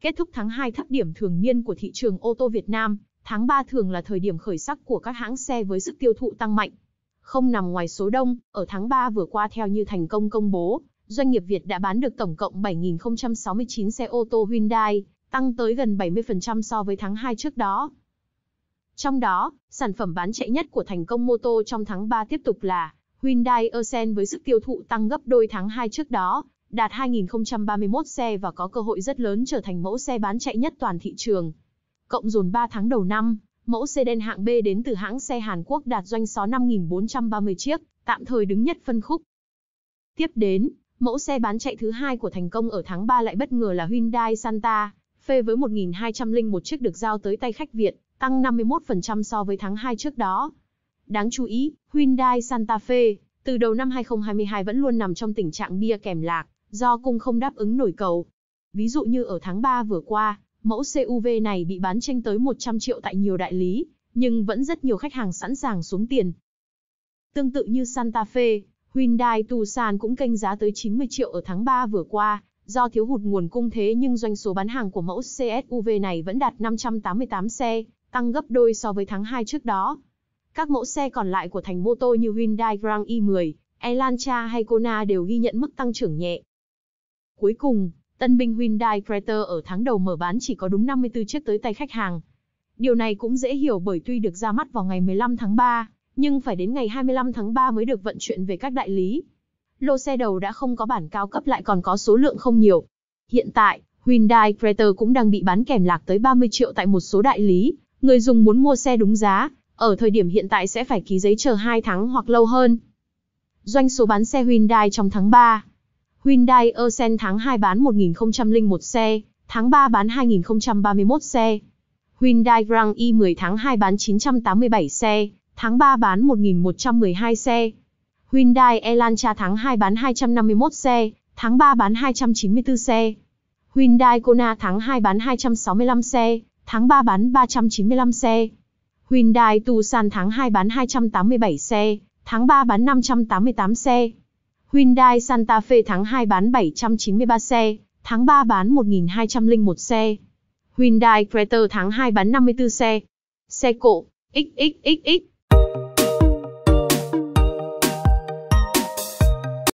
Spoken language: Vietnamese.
Kết thúc tháng 2 thấp điểm thường niên của thị trường ô tô Việt Nam, tháng 3 thường là thời điểm khởi sắc của các hãng xe với sức tiêu thụ tăng mạnh. Không nằm ngoài số đông, ở tháng 3 vừa qua theo như thành công công bố, doanh nghiệp Việt đã bán được tổng cộng 7.069 xe ô tô Hyundai, tăng tới gần 70% so với tháng 2 trước đó. Trong đó, sản phẩm bán chạy nhất của thành công mô tô trong tháng 3 tiếp tục là Hyundai Accent với sức tiêu thụ tăng gấp đôi tháng 2 trước đó, đạt 2.031 xe và có cơ hội rất lớn trở thành mẫu xe bán chạy nhất toàn thị trường. Cộng dồn 3 tháng đầu năm, mẫu xe sedan hạng B đến từ hãng xe Hàn Quốc đạt doanh số 5.430 chiếc, tạm thời đứng nhất phân khúc. Tiếp đến, mẫu xe bán chạy thứ hai của thành công ở tháng 3 lại bất ngờ là Hyundai Santa, phê với 1.201 chiếc được giao tới tay khách Việt, tăng 51% so với tháng 2 trước đó. Đáng chú ý, Hyundai Santa Fe từ đầu năm 2022 vẫn luôn nằm trong tình trạng bia kèm lạc, do cung không đáp ứng nổi cầu. Ví dụ như ở tháng 3 vừa qua, mẫu CUV này bị bán tranh tới 100 triệu tại nhiều đại lý, nhưng vẫn rất nhiều khách hàng sẵn sàng xuống tiền. Tương tự như Santa Fe, Hyundai Tucson cũng kênh giá tới 90 triệu ở tháng 3 vừa qua, do thiếu hụt nguồn cung thế nhưng doanh số bán hàng của mẫu CSUV này vẫn đạt 588 xe, tăng gấp đôi so với tháng 2 trước đó. Các mẫu xe còn lại của thành mô tô như Hyundai Grand i10, Elantra hay Kona đều ghi nhận mức tăng trưởng nhẹ. Cuối cùng, tân binh Hyundai Creta ở tháng đầu mở bán chỉ có đúng 54 chiếc tới tay khách hàng. Điều này cũng dễ hiểu bởi tuy được ra mắt vào ngày 15 tháng 3, nhưng phải đến ngày 25 tháng 3 mới được vận chuyển về các đại lý. Lô xe đầu đã không có bản cao cấp lại còn có số lượng không nhiều. Hiện tại, Hyundai Creta cũng đang bị bán kèm lạc tới 30 triệu tại một số đại lý, Người dùng muốn mua xe đúng giá, ở thời điểm hiện tại sẽ phải ký giấy chờ 2 tháng hoặc lâu hơn. Doanh số bán xe Hyundai trong tháng 3 Hyundai Eisen tháng 2 bán 1.001 xe, tháng 3 bán 2.031 xe. Hyundai Grand i10 tháng 2 bán 987 xe, tháng 3 bán 1.112 xe. Hyundai Elantra tháng 2 bán 251 xe, tháng 3 bán 294 xe. Hyundai Kona tháng 2 bán 265 xe, tháng 3 bán 395 xe. Hyundai Tucson tháng 2 bán 287 xe, tháng 3 bán 588 xe. Hyundai Santa Fe tháng 2 bán 793 xe, tháng 3 bán 1201 xe. Hyundai Creta tháng 2 bán 54 xe. Xe cộ, XXXX,